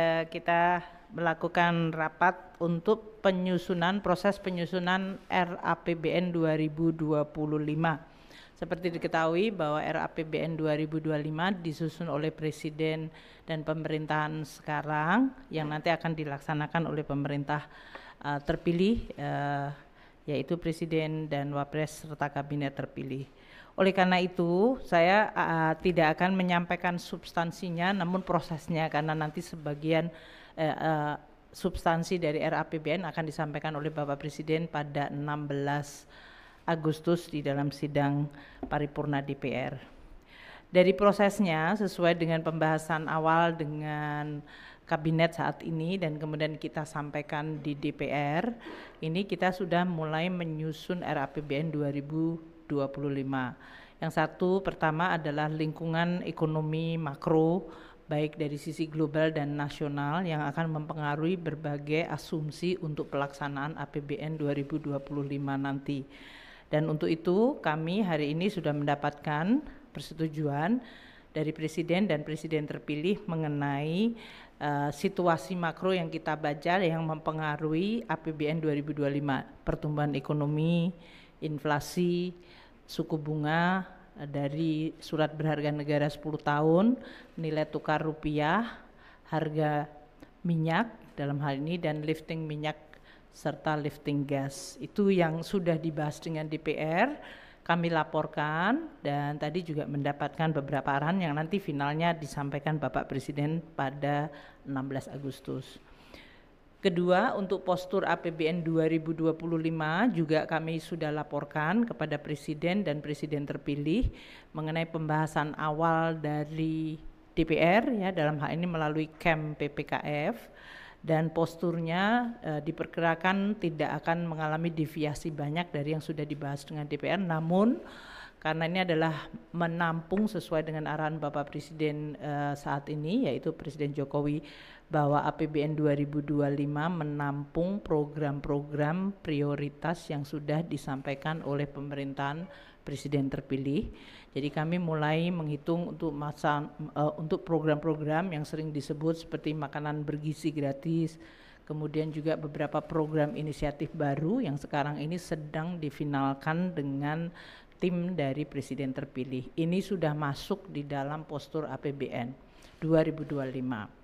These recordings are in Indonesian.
Eh, kita melakukan rapat untuk penyusunan proses penyusunan RAPBN 2025. Seperti diketahui bahwa RAPBN 2025 disusun oleh presiden dan pemerintahan sekarang yang nanti akan dilaksanakan oleh pemerintah uh, terpilih uh, yaitu presiden dan wapres serta kabinet terpilih. Oleh karena itu, saya uh, tidak akan menyampaikan substansinya, namun prosesnya karena nanti sebagian uh, uh, substansi dari RAPBN akan disampaikan oleh Bapak Presiden pada 16 Agustus di dalam sidang paripurna DPR. Dari prosesnya, sesuai dengan pembahasan awal dengan kabinet saat ini dan kemudian kita sampaikan di DPR, ini kita sudah mulai menyusun RAPBN 2000 2025. Yang satu pertama adalah lingkungan ekonomi makro baik dari sisi global dan nasional yang akan mempengaruhi berbagai asumsi untuk pelaksanaan APBN 2025 nanti. Dan untuk itu kami hari ini sudah mendapatkan persetujuan dari presiden dan presiden terpilih mengenai uh, situasi makro yang kita baca yang mempengaruhi APBN 2025, pertumbuhan ekonomi, inflasi, suku bunga eh, dari surat berharga negara 10 tahun, nilai tukar rupiah, harga minyak dalam hal ini dan lifting minyak serta lifting gas. Itu yang sudah dibahas dengan DPR, kami laporkan dan tadi juga mendapatkan beberapa arahan yang nanti finalnya disampaikan Bapak Presiden pada 16 Agustus. Kedua, untuk postur APBN 2025 juga kami sudah laporkan kepada Presiden dan Presiden terpilih mengenai pembahasan awal dari DPR ya dalam hal ini melalui KEM PPKF dan posturnya e, diperkirakan tidak akan mengalami deviasi banyak dari yang sudah dibahas dengan DPR namun karena ini adalah menampung sesuai dengan arahan Bapak Presiden uh, saat ini yaitu Presiden Jokowi bahwa APBN 2025 menampung program-program prioritas yang sudah disampaikan oleh pemerintahan presiden terpilih. Jadi kami mulai menghitung untuk masa uh, untuk program-program yang sering disebut seperti makanan bergizi gratis, kemudian juga beberapa program inisiatif baru yang sekarang ini sedang difinalkan dengan tim dari presiden terpilih. Ini sudah masuk di dalam postur APBN 2025.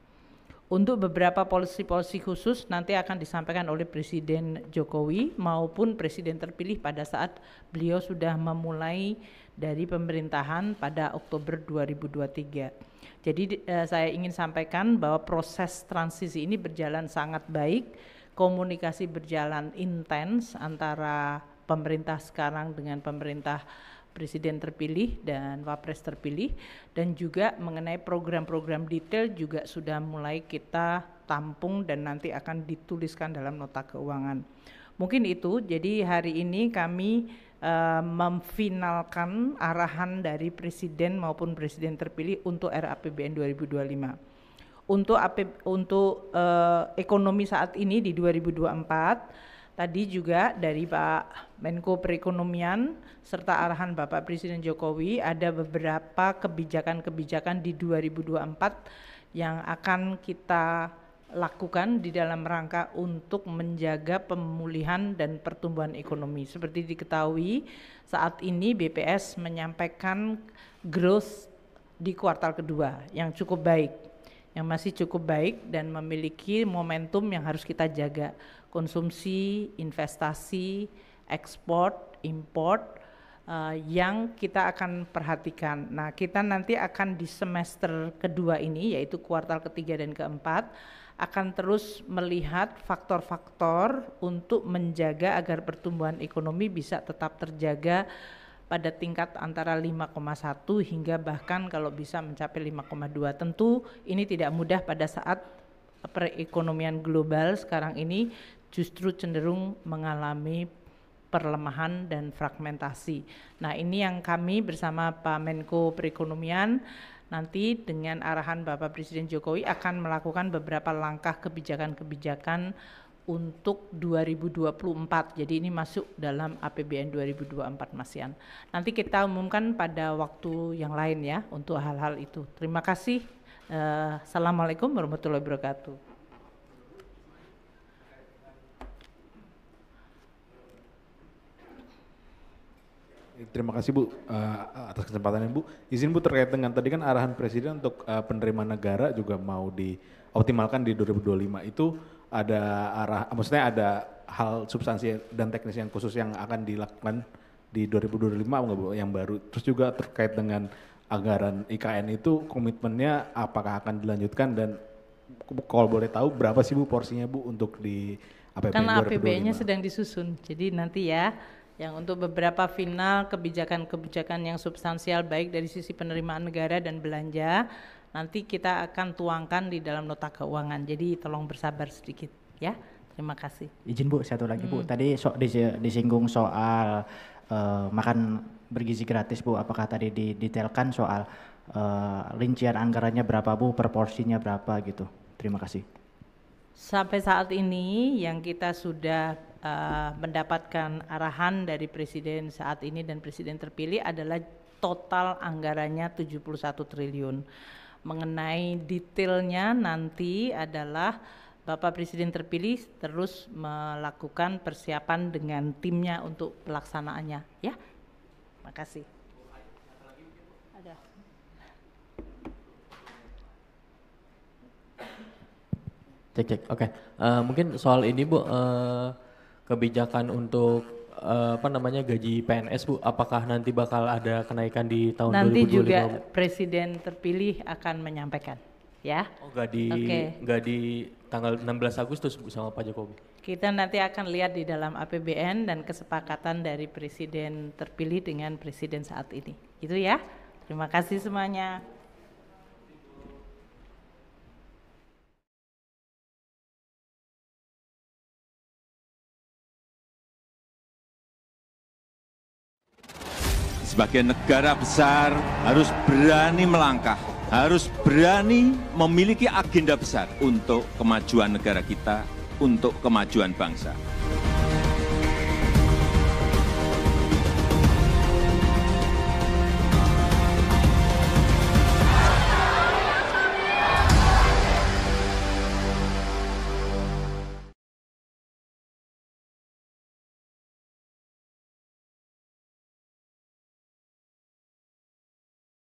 Untuk beberapa polisi-polisi khusus nanti akan disampaikan oleh Presiden Jokowi maupun Presiden terpilih pada saat beliau sudah memulai dari pemerintahan pada Oktober 2023. Jadi eh, saya ingin sampaikan bahwa proses transisi ini berjalan sangat baik, komunikasi berjalan intens antara pemerintah sekarang dengan pemerintah presiden terpilih dan wapres terpilih dan juga mengenai program-program detail juga sudah mulai kita tampung dan nanti akan dituliskan dalam nota keuangan. Mungkin itu. Jadi hari ini kami eh, memfinalkan arahan dari presiden maupun presiden terpilih untuk RAPBN 2025 untuk AP, untuk uh, ekonomi saat ini di 2024 Tadi juga dari Pak Menko Perekonomian serta arahan Bapak Presiden Jokowi ada beberapa kebijakan-kebijakan di 2024 yang akan kita lakukan di dalam rangka untuk menjaga pemulihan dan pertumbuhan ekonomi. Seperti diketahui, saat ini BPS menyampaikan growth di kuartal kedua yang cukup baik yang masih cukup baik dan memiliki momentum yang harus kita jaga. Konsumsi, investasi, ekspor, import uh, yang kita akan perhatikan. Nah, kita nanti akan di semester kedua ini yaitu kuartal ketiga dan keempat akan terus melihat faktor-faktor untuk menjaga agar pertumbuhan ekonomi bisa tetap terjaga pada tingkat antara 5,1 hingga bahkan kalau bisa mencapai 5,2. Tentu ini tidak mudah pada saat perekonomian global sekarang ini justru cenderung mengalami perlemahan dan fragmentasi. Nah, ini yang kami bersama Pak Menko Perekonomian nanti dengan arahan Bapak Presiden Jokowi akan melakukan beberapa langkah kebijakan-kebijakan untuk 2024. Jadi ini masuk dalam APBN 2024 Masian. Nanti kita umumkan pada waktu yang lain ya untuk hal-hal itu. Terima kasih. Uh, Assalamualaikum warahmatullahi wabarakatuh. Terima kasih Bu uh, atas kesempatannya Bu. Izin Bu terkait dengan tadi kan arahan Presiden untuk uh, penerimaan negara juga mau dioptimalkan di 2025 itu ada arah, maksudnya ada hal substansi dan teknis yang khusus yang akan dilakukan di 2025 enggak Bu yang baru. Terus juga terkait dengan anggaran IKN itu komitmennya apakah akan dilanjutkan dan kalau boleh tahu berapa sih Bu porsinya Bu untuk di APBN Karena APBN-nya sedang disusun. Jadi nanti ya yang untuk beberapa final kebijakan-kebijakan yang substansial baik dari sisi penerimaan negara dan belanja Nanti kita akan tuangkan di dalam nota keuangan. Jadi tolong bersabar sedikit ya. Terima kasih. Izin Bu, satu lagi Bu. Hmm. Tadi so, disinggung soal uh, makan bergizi gratis Bu. Apakah tadi didetailkan soal uh, rincian anggarannya berapa Bu, proporsinya berapa gitu? Terima kasih. Sampai saat ini yang kita sudah uh, mendapatkan arahan dari Presiden saat ini dan Presiden terpilih adalah total anggarannya 71 triliun mengenai detailnya nanti adalah Bapak Presiden terpilih terus melakukan persiapan dengan timnya untuk pelaksanaannya ya. terima kasih Cek cek. Oke. Okay. Uh, eh, mungkin soal ini Bu uh, kebijakan untuk uh, apa namanya gaji PNS Bu, apakah nanti bakal ada kenaikan di tahun nanti 2025? Nanti juga presiden terpilih akan menyampaikan, ya. Oh, enggak di okay. di tanggal 16 Agustus Bu sama Pak Jokowi. Kita nanti akan lihat di dalam APBN dan kesepakatan dari presiden terpilih dengan presiden saat ini. Itu ya. Terima kasih semuanya. sebagai negara besar harus berani melangkah, harus berani memiliki agenda besar untuk kemajuan negara kita, untuk kemajuan bangsa.